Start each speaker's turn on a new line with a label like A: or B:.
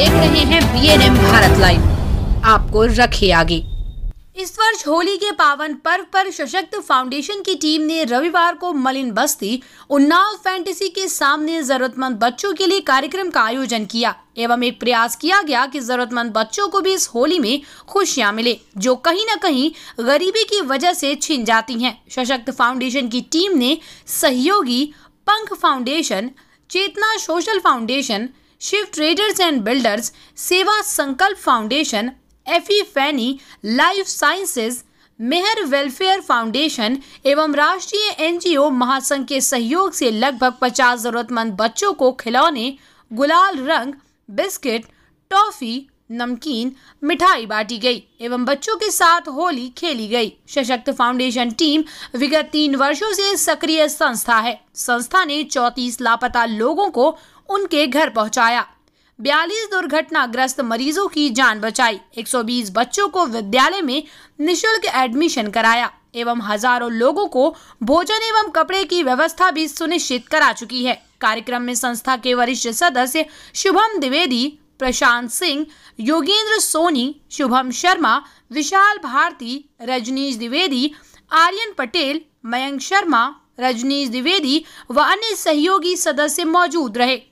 A: देख रहे हैं एम भारत लाइव आपको रखे आगे इस वर्ष होली के पावन पर्व पर सशक्त फाउंडेशन की टीम ने रविवार को मलिन बस्ती उन्नाव फैंटेसी के सामने जरूरतमंद बच्चों के लिए कार्यक्रम का आयोजन किया एवं एक प्रयास किया गया कि जरूरतमंद बच्चों को भी इस होली में खुशियां मिले जो कहीं न कहीं गरीबी की वजह से छिन जाती हैं सशक्त फाउंडेशन की टीम ने सहयोगी Pankh foundation Chetna social foundation Shiv traders and builders Seva Sankalp foundation एफी फैनी life sciences Mehar welfare foundation एवं राष्ट्रीय एनजीओ महासंघ के सहयोग से लगभग 50 जरूरतमंद बच्चों को खिलौने गुलाल रंग बिस्किट टॉफ़ी नमकीन मिठाई बांटी गई एवं बच्चों के साथ होली खेली गई सशक्त फाउंडेशन टीम विगत तीन वर्षों से सक्रिय संस्था है संस्था ने चौतीस लापता लोगों को उनके घर पहुंचाया बयालीस दुर्घटनाग्रस्त मरीजों की जान बचाई 120 बच्चों को विद्यालय में निशुल्क एडमिशन कराया एवं हजारों लोगों को भोजन एवं कपड़े की व्यवस्था भी सुनिश्चित करा चुकी है कार्यक्रम में संस्था के वरिष्ठ सदस्य शुभम द्विवेदी प्रशांत सिंह योगेंद्र सोनी शुभम शर्मा विशाल भारती रजनीश द्विवेदी आर्यन पटेल मयंक शर्मा रजनीश द्विवेदी व अन्य सहयोगी सदस्य मौजूद रहे